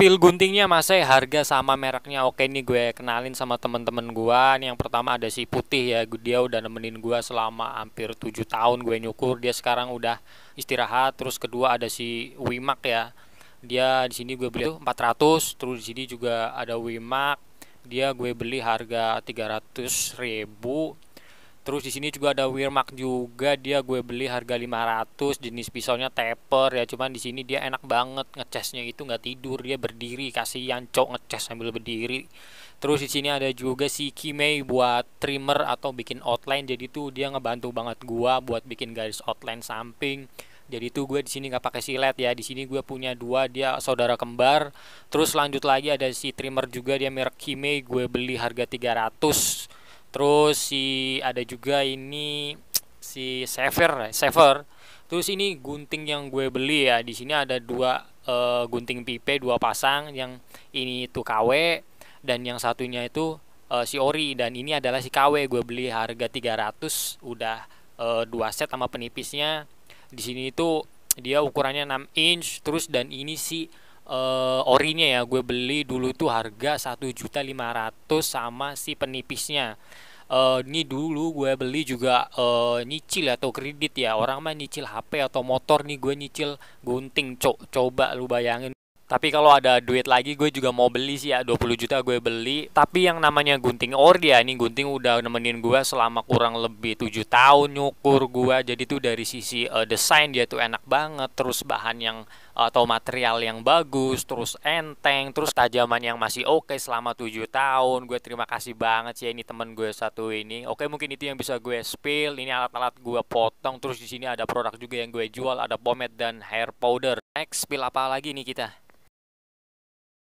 pil guntingnya masih eh, harga sama mereknya oke nih gue kenalin sama temen-temen gue nih yang pertama ada si putih ya dia udah nemenin gue selama hampir tujuh tahun gue nyukur dia sekarang udah istirahat terus kedua ada si Wimak ya dia di sini gue beli tuh 400 terus di sini juga ada Wimak dia gue beli harga 300 ribu Terus di sini juga ada Wirmak juga dia gue beli harga 500 jenis pisaunya taper ya cuman di sini dia enak banget ngecasnya itu nggak tidur dia berdiri kasih yang cok ngecas sambil berdiri. Terus di sini ada juga si Kimei buat trimmer atau bikin outline jadi tuh dia ngebantu banget gua buat bikin garis outline samping jadi itu gue di sini nggak pakai silet ya di sini gue punya dua dia saudara kembar terus lanjut lagi ada si trimmer juga dia merek Kimei, gue beli harga 300 terus si ada juga ini si Sever eh, Sever terus ini gunting yang gue beli ya di sini ada dua uh, gunting pipe dua pasang yang ini itu KW dan yang satunya itu uh, si ori dan ini adalah si KW gue beli harga 300 udah uh, dua set sama penipisnya di sini itu dia ukurannya 6 inch terus dan ini si uh, orinya ya gue beli dulu tuh harga satu juta lima ratus sama si penipisnya uh, ini dulu gue beli juga uh, nyicil ya, atau kredit ya orang mah nyicil HP atau motor nih gue nyicil gunting Co coba lu bayangin tapi kalau ada duit lagi gue juga mau beli sih ya 20 juta gue beli Tapi yang namanya Gunting ori ya ini Gunting udah nemenin gue selama kurang lebih 7 tahun nyukur gue Jadi tuh dari sisi uh, desain dia tuh enak banget Terus bahan yang eh, atau material yang bagus, terus enteng, terus tajaman yang masih oke okay selama tujuh tahun. Gue terima kasih banget sih ya, ini temen gue satu ini. Oke okay, mungkin itu yang bisa gue spill. Ini alat-alat gue potong. Terus di sini ada produk juga yang gue jual, ada pomade dan hair powder. Next spill apa lagi nih kita?